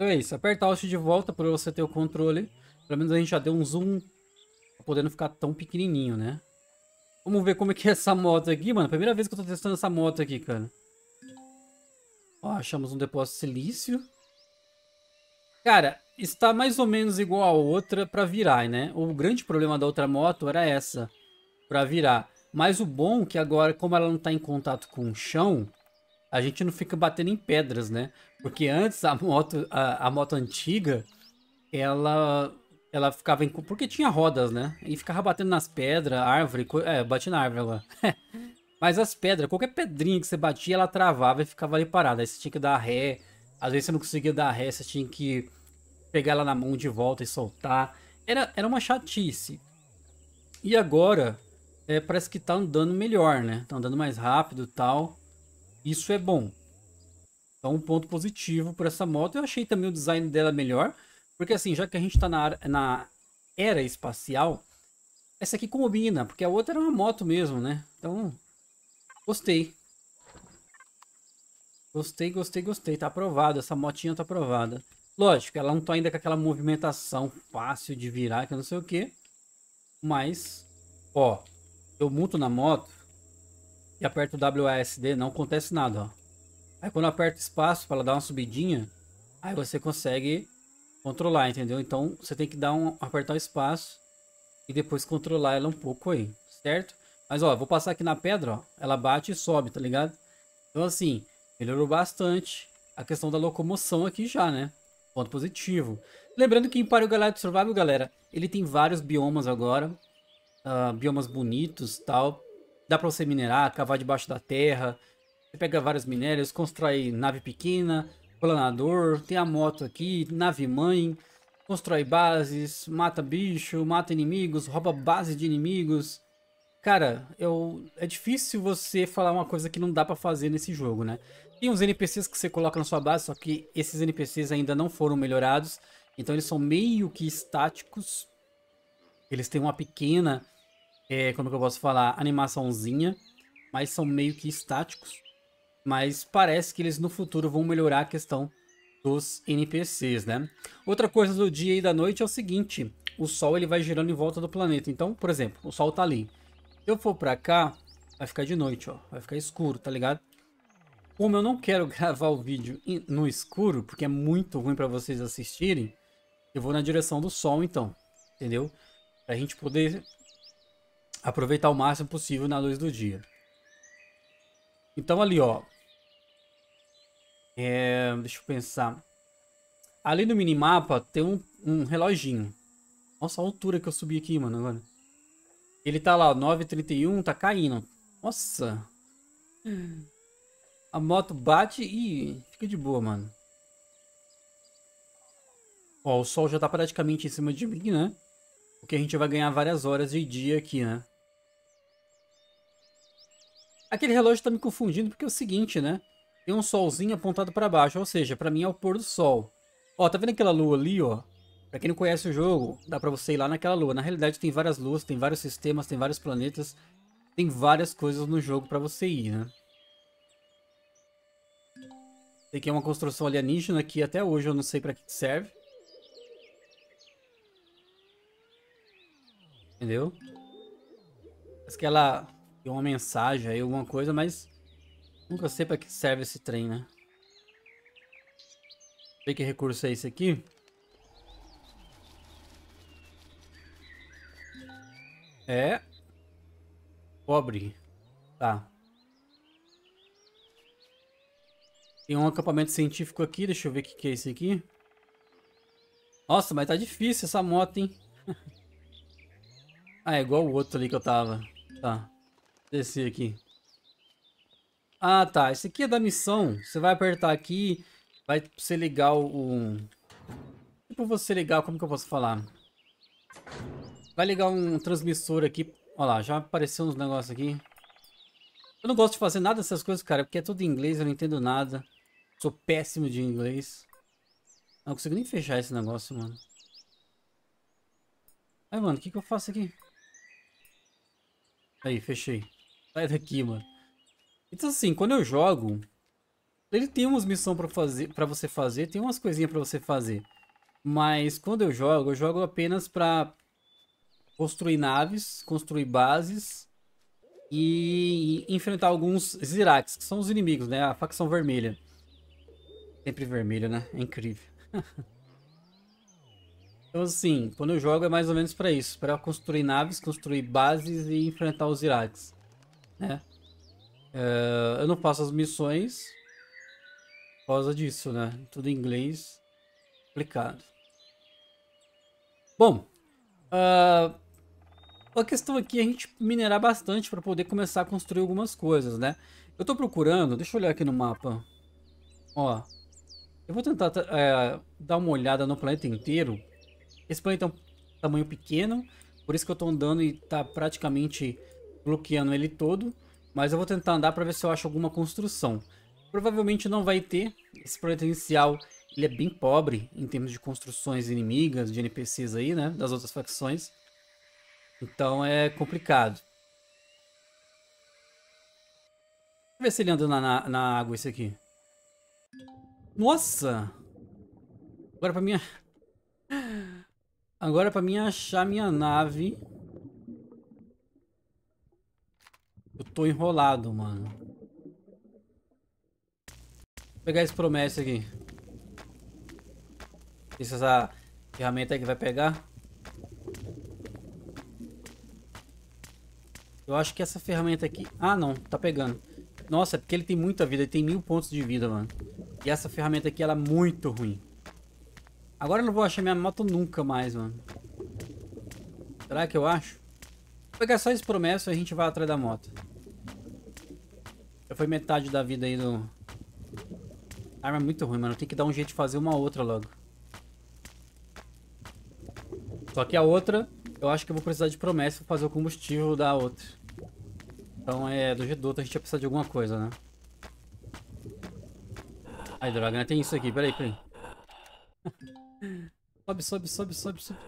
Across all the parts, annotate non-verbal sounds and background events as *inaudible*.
Então é isso, aperta Alt de volta para você ter o controle. Pelo menos a gente já deu um zoom, podendo ficar tão pequenininho, né? Vamos ver como é que é essa moto aqui, mano. Primeira vez que eu tô testando essa moto aqui, cara. Ó, achamos um depósito de silício. Cara, está mais ou menos igual a outra para virar, né? O grande problema da outra moto era essa, para virar. Mas o bom é que agora, como ela não tá em contato com o chão, a gente não fica batendo em pedras, né? Porque antes a moto, a, a moto antiga, ela ela ficava em, porque tinha rodas, né? E ficava batendo nas pedras, árvore, é, bati na árvore lá. *laughs* Mas as pedras, qualquer pedrinha que você batia, ela travava e ficava ali parada. Aí você tinha que dar ré. Às vezes você não conseguia dar ré, você tinha que pegar ela na mão de volta e soltar. Era, era uma chatice. E agora, é, parece que tá andando melhor, né? Tá andando mais rápido e tal. Isso é bom. Então, um ponto positivo por essa moto. Eu achei também o design dela melhor. Porque assim, já que a gente está na, na era espacial, essa aqui combina. Porque a outra era uma moto mesmo, né? Então, gostei. Gostei, gostei, gostei. Tá aprovado. Essa motinha tá aprovada. Lógico, ela não tá ainda com aquela movimentação fácil de virar, que eu não sei o que. Mas, ó, eu muto na moto e aperto o WASD, não acontece nada, ó. Aí quando aperta espaço para dar uma subidinha, aí você consegue controlar, entendeu? Então você tem que dar um apertar o espaço e depois controlar ela um pouco aí, certo? Mas ó, vou passar aqui na pedra, ó, ela bate e sobe, tá ligado? Então assim, melhorou bastante a questão da locomoção aqui já, né? Ponto positivo. Lembrando que Pario Galactic Survival, galera, ele tem vários biomas agora, uh, biomas bonitos, tal. Dá para você minerar, cavar debaixo da terra. Você pega vários minérios, constrói nave pequena, planador, tem a moto aqui, nave mãe, constrói bases, mata bicho, mata inimigos, rouba base de inimigos. Cara, eu é difícil você falar uma coisa que não dá para fazer nesse jogo, né? Tem uns NPCs que você coloca na sua base, só que esses NPCs ainda não foram melhorados, então eles são meio que estáticos. Eles têm uma pequena é, como que eu posso falar, animaçãozinha, mas são meio que estáticos. Mas parece que eles no futuro vão melhorar a questão dos NPCs, né? Outra coisa do dia e da noite é o seguinte, o Sol ele vai girando em volta do planeta. Então, por exemplo, o Sol tá ali. Se eu for pra cá, vai ficar de noite, ó. Vai ficar escuro, tá ligado? Como eu não quero *laughs* gravar o vídeo no escuro, porque é muito ruim para vocês assistirem, eu vou na direção do Sol, então. Entendeu? Pra gente poder aproveitar o máximo possível na luz do dia. Então ali, ó. É, deixa eu pensar. Ali no minimapa tem um, um reloginho. Nossa, a altura que eu subi aqui, mano, agora. Ele tá lá, 9,31, tá caindo. Nossa. Hum. A moto bate e fica de boa, mano. Ó, o sol já tá praticamente em cima de mim, né? Porque a gente vai ganhar várias horas de dia aqui, né? Aquele relógio tá me confundindo porque é o seguinte, né? Tem um solzinho apontado para baixo, ou seja, para mim é o pôr do sol. Ó, tá vendo aquela lua ali, ó? Pra quem não conhece o jogo, dá pra você ir lá naquela lua. Na realidade tem várias luas, tem vários sistemas, tem vários planetas. Tem várias coisas no jogo pra você ir, né? Tem aqui é uma construção alienígena que até hoje eu não sei pra que serve. Entendeu? Parece que ela deu uma mensagem aí, alguma coisa, mas nunca sei pra que serve esse trem, né? Vê que recurso é esse aqui. É. Pobre. Tá. Tem um acampamento científico aqui. Deixa eu ver o que, que é esse aqui. Nossa, mas tá difícil essa moto, hein? Ah, é igual o outro ali que eu tava. Tá. Desci aqui. Ah, tá. Esse aqui é da missão. Você vai apertar aqui, vai pra você ligar o... Tipo, você ligar... Como que eu posso falar? Vai ligar um transmissor aqui. Olha lá, já apareceu uns negócios aqui. Eu não gosto de fazer nada dessas coisas, cara, porque é tudo em inglês, eu não entendo nada. Sou péssimo de inglês. Não consigo nem fechar esse negócio, mano. Ai, mano, o que, que eu faço aqui? Aí, fechei. Sai daqui, mano. Então assim, quando eu jogo, ele tem umas missões para fazer, para você fazer, tem umas coisinhas para você fazer. Mas quando eu jogo, eu jogo apenas para construir naves, construir bases e enfrentar alguns Ziraks, que são os inimigos, né? A facção vermelha. Sempre vermelha, né? É incrível. *laughs* Então, assim, quando eu jogo é mais ou menos para isso, para construir naves, construir bases e enfrentar os Iraques, né? Uh, eu não faço as missões por causa disso, né? Tudo em inglês, complicado. Bom, uh, eh, a questão aqui é a gente minerar bastante para poder começar a construir algumas coisas, né? Eu tô procurando, deixa eu olhar aqui no mapa. Ó, eu vou tentar é, dar uma olhada no planeta inteiro esse planeta é um tamanho pequeno, por isso que eu tô andando e tá praticamente bloqueando ele todo. Mas eu vou tentar andar para ver se eu acho alguma construção. Provavelmente não vai ter. Esse planeta inicial ele é bem pobre em termos de construções inimigas, de NPCs aí, né? Das outras facções. Então é complicado. Deixa eu ver se ele anda na, na, na água esse aqui. Nossa! Agora pra minha... É Agora pra mim é achar minha nave... Eu tô enrolado, mano. Vou pegar esse promessa aqui. É essa ferramenta que vai pegar. Eu acho que essa ferramenta aqui... Ah, não. Tá pegando. Nossa, é porque ele tem muita vida. Ele tem mil pontos de vida, mano. E essa ferramenta aqui, ela é muito ruim. Agora eu não vou achar minha moto nunca mais, mano. Será que eu acho? Vou pegar só esse promessas e a gente vai atrás da moto. Já foi metade da vida aí do... A arma é muito ruim, mano. Tem que dar um jeito de fazer uma outra logo. Só que a outra, eu acho que eu vou precisar de promessa pra fazer o combustível da outra. Então é, do outro a gente vai precisar de alguma coisa, né? Ai, droga, né? Tem isso aqui, peraí, peraí. *laughs* Sobe, sobe, sobe, sobe, sobe.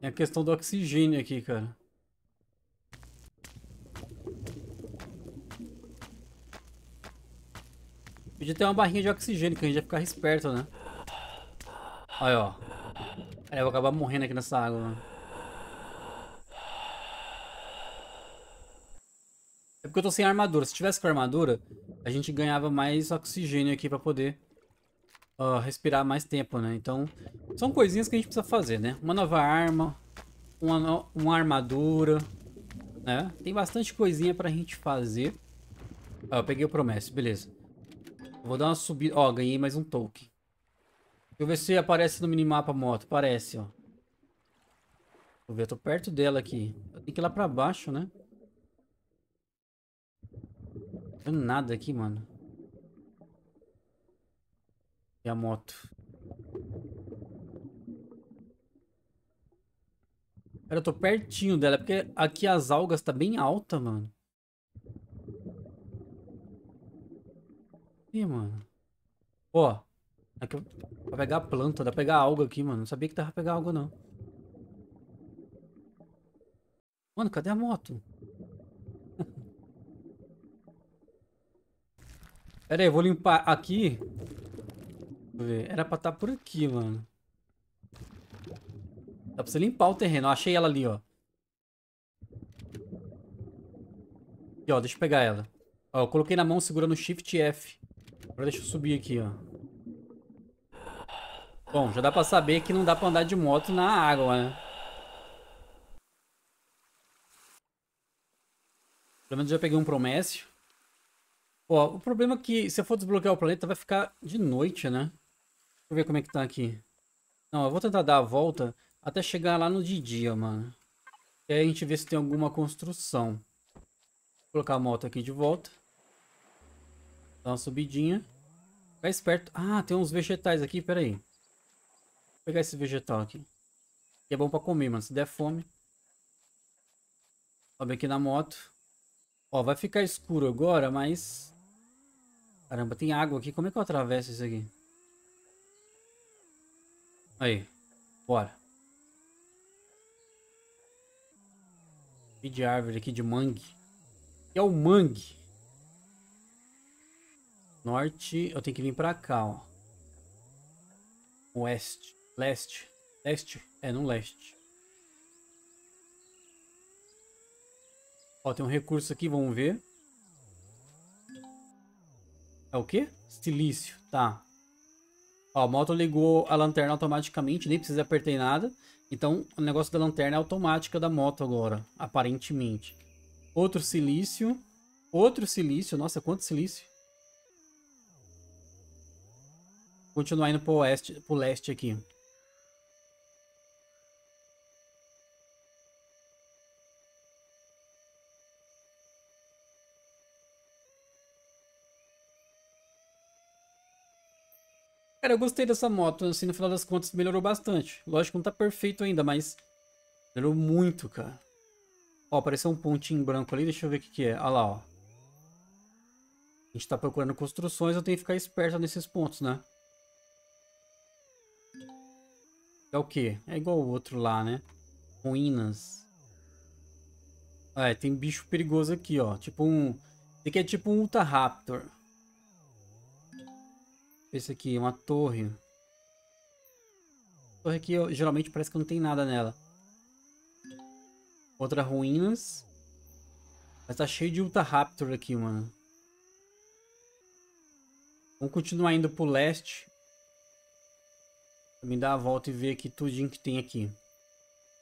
É a questão do oxigênio aqui, cara. Podia ter uma barrinha de oxigênio, que a gente ia ficar esperto, né? Olha, ó. Aí eu vou acabar morrendo aqui nessa água, mano. É porque eu tô sem armadura. Se tivesse com armadura, a gente ganhava mais oxigênio aqui para poder uh, respirar mais tempo, né? Então, são coisinhas que a gente precisa fazer, né? Uma nova arma, uma, no uma armadura, né? Tem bastante coisinha pra gente fazer. Ah, eu peguei o promesso, beleza. Vou dar uma subida. Ó, ganhei mais um token. Deixa eu ver se aparece no minimapa a moto. Parece, ó. Deixa eu ver, eu tô perto dela aqui. Tem que ir lá pra baixo, né? vendo nada aqui, mano. E a moto. Cara, eu tô pertinho dela, é porque aqui as algas tá bem alta, mano. Ih, mano. Ó, aqui pra pegar planta, dá pra pegar alga aqui, mano. Não sabia que dava pra pegar alga, não. Mano, cadê a moto? Pera aí, eu vou limpar aqui. Deixa eu ver. Era pra estar tá por aqui, mano. Dá pra você limpar o terreno. Eu achei ela ali, ó. Aqui, ó. Deixa eu pegar ela. Ó, eu coloquei na mão segurando Shift F. Agora deixa eu subir aqui, ó. Bom, já dá pra saber que não dá pra andar de moto na água, né? Pelo menos já peguei um promesse. Ó, o problema é que se eu for desbloquear o planeta vai ficar de noite, né? Deixa eu ver como é que tá aqui. Não, eu vou tentar dar a volta até chegar lá no de dia, mano. E aí a gente vê se tem alguma construção. Vou colocar a moto aqui de volta. Dá uma subidinha. Ficar esperto. Ah, tem uns vegetais aqui, pera aí. Vou pegar esse vegetal aqui. Que é bom pra comer, mano. Se der fome. Sobe aqui na moto. Ó, vai ficar escuro agora, mas... Caramba, tem água aqui. Como é que eu atravesso isso aqui? Aí. Bora. de árvore aqui, de mangue. Que é o mangue. Norte. Eu tenho que vir pra cá, ó. Oeste. Leste. Leste? É, no leste. Ó, tem um recurso aqui, vamos ver. É o quê? Silício, tá. Ó, a moto ligou a lanterna automaticamente, nem precisa apertar em nada. Então, o negócio da lanterna é automática da moto agora, aparentemente. Outro silício. Outro silício. Nossa, quanto silício. Continuar indo pro oeste, pro leste aqui. Cara, eu gostei dessa moto, assim, no final das contas melhorou bastante. Lógico não tá perfeito ainda, mas melhorou muito, cara. Ó, apareceu um pontinho branco ali, deixa eu ver o que que é. Olha lá, ó. A gente tá procurando construções, eu tenho que ficar esperto nesses pontos, né? É o quê? É igual o outro lá, né? Ruínas. Ah, é, tem bicho perigoso aqui, ó. Tipo um... Esse aqui é tipo um Ultra Raptor. Esse aqui, uma torre. torre aqui, eu, geralmente, parece que não tem nada nela. Outra ruínas. Mas tá cheio de Raptor aqui, mano. Vamos continuar indo pro leste. me dar a volta e ver aqui tudinho que tem aqui.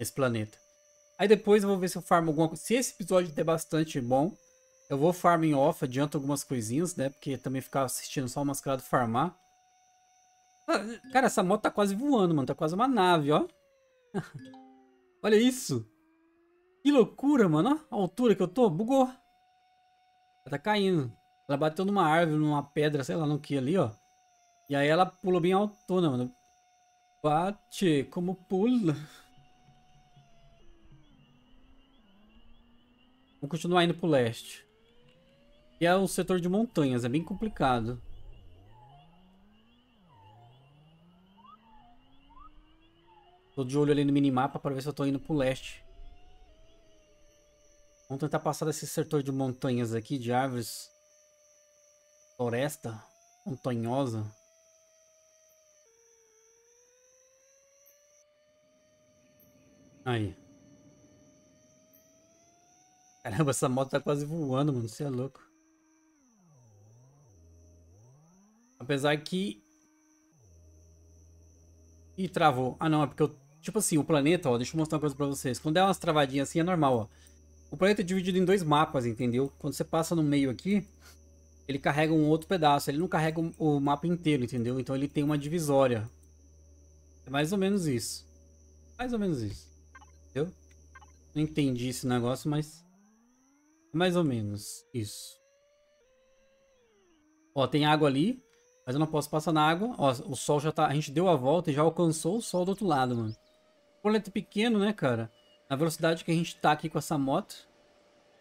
Esse planeta. Aí depois eu vou ver se eu farmo alguma coisa. Se esse episódio der bastante bom, eu vou farm em off, adianto algumas coisinhas, né? Porque também ficar assistindo só o mascarado farmar. *laughs* Cara, essa moto tá quase voando, mano. Tá quase uma nave, ó. *laughs* Olha isso. Que loucura, mano. Ó, a altura que eu tô. Bugou. Ela tá caindo. Ela bateu numa árvore, numa pedra, sei lá no que ali, ó. E aí ela pulou bem autona, mano. Bate como pula. Vamos continuar indo pro leste. E é o setor de montanhas, é bem complicado. Tô de olho ali no minimapa para ver se eu tô indo pro leste. Vamos tentar passar desse setor de montanhas aqui, de árvores. Floresta montanhosa. Aí. Caramba, essa moto tá quase voando, mano. Você é louco. Apesar que... Ih, travou. Ah, não. É porque eu Tipo assim, o planeta, ó, deixa eu mostrar uma coisa pra vocês. Quando der umas travadinhas assim, é normal, ó. O planeta é dividido em dois mapas, entendeu? Quando você passa no meio aqui, ele carrega um outro pedaço. Ele não carrega o mapa inteiro, entendeu? Então ele tem uma divisória. É mais ou menos isso. Mais ou menos isso. Entendeu? Não entendi esse negócio, mas... É mais ou menos isso. Ó, tem água ali. Mas eu não posso passar na água. Ó, o sol já tá... A gente deu a volta e já alcançou o sol do outro lado, mano planeta é pequeno, né, cara? A velocidade que a gente tá aqui com essa moto.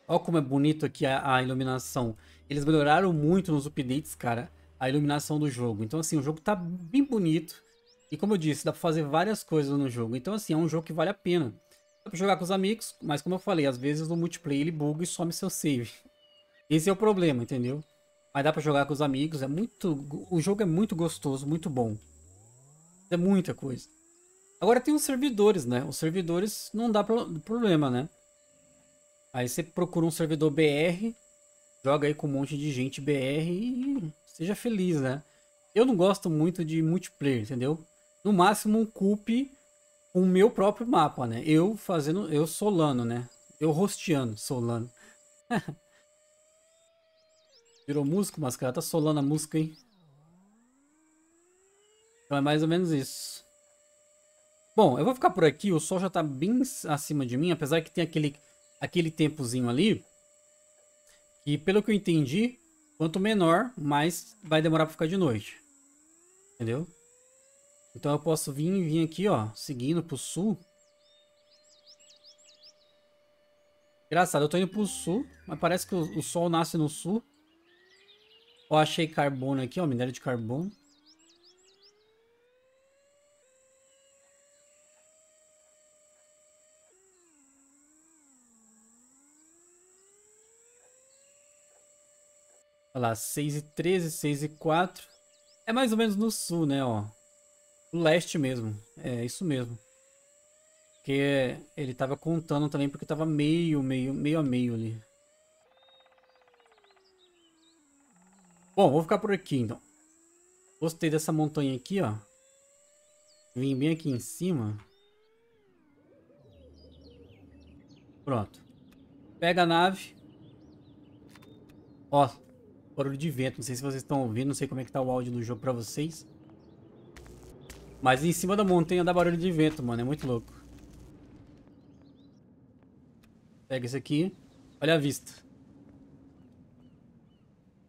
Olha como é bonito aqui a, a, iluminação. Eles melhoraram muito nos updates, cara, a iluminação do jogo. Então, assim, o jogo tá bem bonito. E como eu disse, dá pra fazer várias coisas no jogo. Então, assim, é um jogo que vale a pena. Dá pra jogar com os amigos, mas como eu falei, às vezes no multiplayer ele buga e some seu save. Esse é o problema, entendeu? Mas dá pra jogar com os amigos, é muito... O jogo é muito gostoso, muito bom. É muita coisa. Agora tem os servidores, né? Os servidores não dá problema, né? Aí você procura um servidor BR, joga aí com um monte de gente BR e seja feliz, né? Eu não gosto muito de multiplayer, entendeu? No máximo um cup com o meu próprio mapa, né? Eu fazendo, eu solano, né? Eu rosteando, solano. *laughs* Virou músico, mas cara, tá solando a música, hein? Então é mais ou menos isso. Bom, eu vou ficar por aqui. O sol já tá bem acima de mim, apesar que tem aquele, aquele tempozinho ali. E pelo que eu entendi, quanto menor, mais vai demorar pra ficar de noite. Entendeu? Então eu posso vir e vir aqui, ó, seguindo pro sul. Engraçado, eu tô indo pro sul, mas parece que o, o sol nasce no sul. Ó, achei carbono aqui, ó, minério de carbono. lá, 6 e 13, 6 e 4. É mais ou menos no sul, né, ó. No leste mesmo. É, isso mesmo. Porque ele tava contando também porque tava meio, meio, meio a meio ali. Bom, vou ficar por aqui então. Gostei dessa montanha aqui, ó. Vim bem aqui em cima. Pronto. Pega a nave. Ó, barulho de vento. Não sei se vocês estão ouvindo, não sei como é que tá o áudio do jogo pra vocês. Mas em cima da montanha dá barulho de vento, mano. É muito louco. Pega esse aqui. Olha a vista.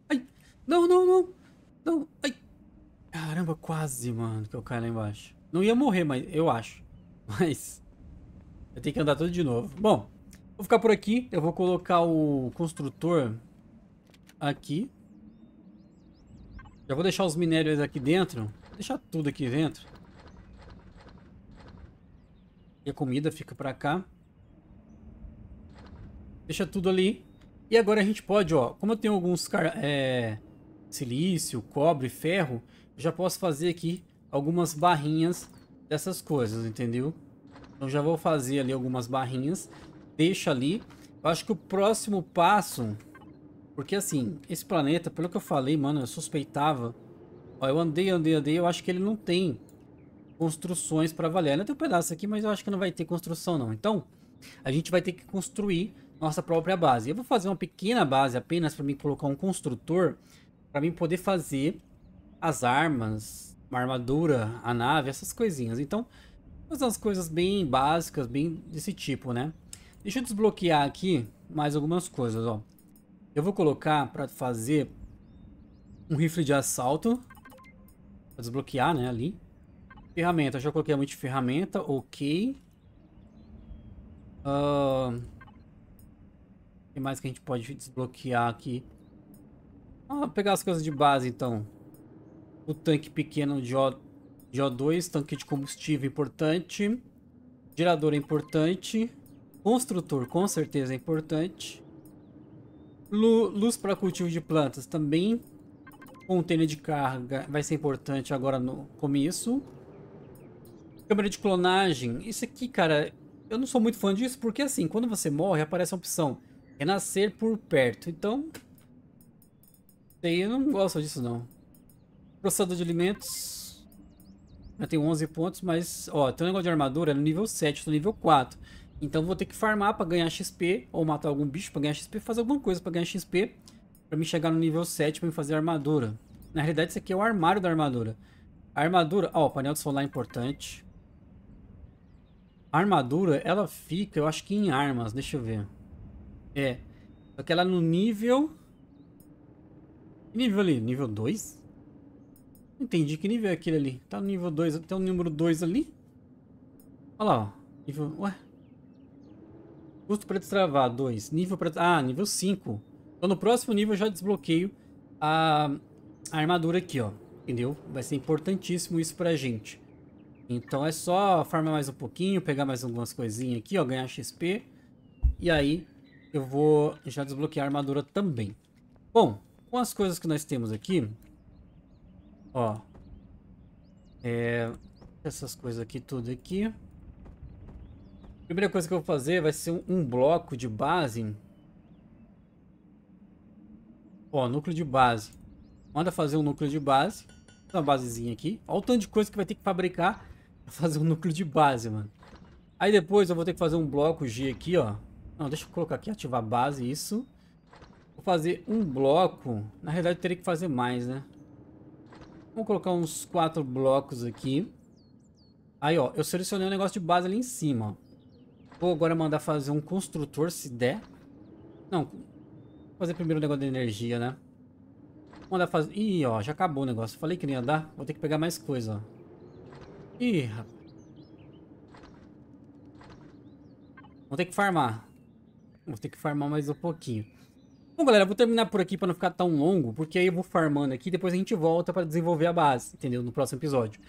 Ai! Não, não, não! Não! Ai! Caramba, quase, mano, que eu caio lá embaixo. Não ia morrer, mas eu acho. *laughs* Mas... Eu tenho que andar tudo de novo. Bom, vou ficar por aqui. Eu vou colocar o construtor aqui. Já vou deixar os minérios aqui dentro. Vou deixar tudo aqui dentro. E a comida fica pra cá. Deixa tudo ali. E agora a gente pode, ó, como eu tenho alguns é, silício, cobre, ferro, já posso fazer aqui algumas barrinhas dessas coisas, entendeu? Então já vou fazer ali algumas barrinhas, deixa ali. Eu acho que o próximo passo porque assim, esse planeta, pelo que eu falei, mano, eu suspeitava. Ó, eu andei, andei, andei, eu acho que ele não tem construções para valer. Ainda tem um pedaço aqui, mas eu acho que não vai ter construção não. Então, a gente vai ter que construir nossa própria base. Eu vou fazer uma pequena base apenas para mim colocar um construtor para mim poder fazer as armas, uma armadura, a nave, essas coisinhas. Então, fazer umas coisas bem básicas, bem desse tipo, né? Deixa eu desbloquear aqui mais algumas coisas, ó. Eu vou colocar para fazer um rifle de assalto. Pra desbloquear, né, ali. Ferramenta, já coloquei a ferramenta. ok. Uh, o que mais que a gente pode desbloquear aqui? Ah, pegar as coisas de base, então. O tanque pequeno de, o, de O2, tanque de combustível importante. Gerador é importante. Construtor, com certeza, é importante luz para cultivo de plantas também. Container de carga vai ser importante agora no começo. Câmera de clonagem. Isso aqui, cara, eu não sou muito fã disso, porque assim, quando você morre, aparece a opção renascer por perto. Então, eu não gosto disso não. Processador de alimentos. Já tem 11 pontos, mas... Ó, tem um negócio de armadura no nível 7, no nível 4. Então vou ter que farmar para ganhar XP, ou matar algum bicho para ganhar XP, fazer alguma coisa para ganhar XP, para me chegar no nível 7 para fazer armadura. Na realidade, isso aqui é o armário da armadura. A armadura, ó, oh, painel de solar é importante. A armadura, ela fica, eu acho que em armas, deixa eu ver. É, só que ela é no nível... Que nível ali? Nível 2? Não entendi, que nível é aquele ali? Tá no nível 2, tem o número 2 ali. Olha lá, ó. Nível... Ué, Custo para destravar, 2. Nível para... Ah, nível 5. Então no próximo nível eu já desbloqueio a, a armadura aqui, ó. Entendeu? Vai ser importantíssimo isso pra gente. Então é só farmar mais um pouquinho, pegar mais algumas coisinhas aqui, ó. Ganhar XP. E aí eu vou já desbloquear a armadura também. Bom, com as coisas que nós temos aqui... Ó. É, essas coisas aqui, tudo aqui primeira coisa que eu vou fazer vai ser um bloco de base. Ó, núcleo de base. Manda fazer um núcleo de base. Uma basezinha aqui. Olha o tanto de coisa que vai ter que fabricar pra fazer um núcleo de base, mano. Aí depois eu vou ter que fazer um bloco G aqui, ó. Não, deixa eu colocar aqui, ativar base, isso. Vou fazer um bloco. Na realidade, eu teria que fazer mais, né? Vamos colocar uns quatro blocos aqui. Aí, ó, eu selecionei o um negócio de base ali em cima, ó. Vou agora mandar fazer um construtor, se der. Não, fazer primeiro o negócio de energia, né? Vou mandar fazer... Ih, ó, já acabou o negócio. Falei que não ia dar. Vou ter que pegar mais coisa, ó. Ih, rapaz. Vou ter que farmar. Vou ter que farmar mais um pouquinho. Bom, galera, vou terminar por aqui para não ficar tão longo, porque aí eu vou farmando aqui e depois a gente volta para desenvolver a base, entendeu? No próximo episódio.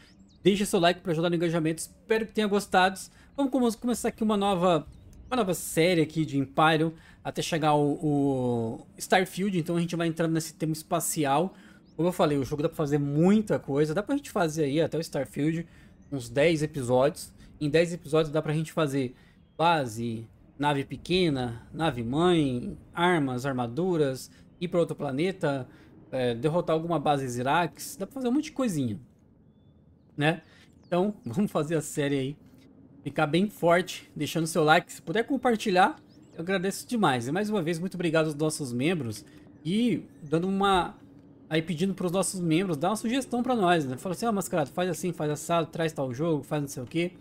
Deixa seu like para ajudar no engajamento. Espero que tenha gostado. Vamos começar aqui uma nova, uma nova série aqui de Imperium, até chegar o, o Starfield, então a gente vai entrando nesse tema espacial. Como eu falei, o jogo dá pra fazer muita coisa, dá pra gente fazer aí até o Starfield uns 10 episódios. Em 10 episódios dá pra gente fazer base, nave pequena, nave mãe, armas, armaduras, ir para outro planeta, é, derrotar alguma base Zirax, dá pra fazer um monte de coisinha, né? Então, *laughs* vamos fazer a série aí ficar bem forte, deixando seu like. Se puder compartilhar, eu agradeço demais. E mais uma vez, muito obrigado aos nossos membros. E dando uma. Aí pedindo para os nossos membros, dar uma sugestão para nós, né? Fala assim, ó, oh, mascarado, faz assim, faz assado, traz tal jogo, faz não sei o quê.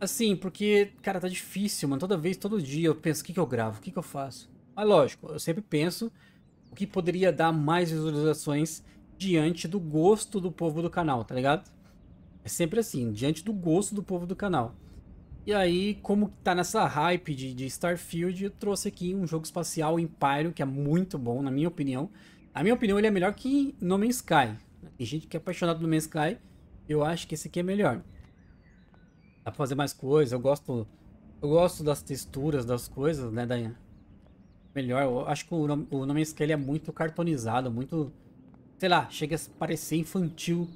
Assim, porque, cara, tá difícil, mano. Toda vez, todo dia eu penso, o que, que eu gravo, o que, que eu faço? Mas lógico, eu sempre penso o que poderia dar mais visualizações diante do gosto do povo do canal, tá ligado? É sempre assim, diante do gosto do povo do canal. E aí, como tá nessa hype de, de Starfield, eu trouxe aqui um jogo espacial, Empire, que é muito bom, na minha opinião. Na minha opinião, ele é melhor que No Man's Sky. Tem gente que é apaixonado no Man's Sky, eu acho que esse aqui é melhor. Dá pra fazer mais coisas, eu gosto... Eu gosto das texturas, das coisas, né, da... Melhor, eu acho que o, o No Man's Sky é muito cartonizado, muito... Sei lá, chega a parecer infantil,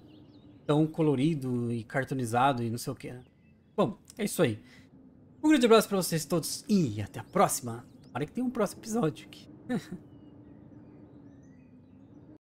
tão colorido e cartonizado e não sei o que, né? Bom, é isso aí. Um grande abraço para vocês todos e até a próxima. Tomara que tenha um próximo episódio aqui. *laughs*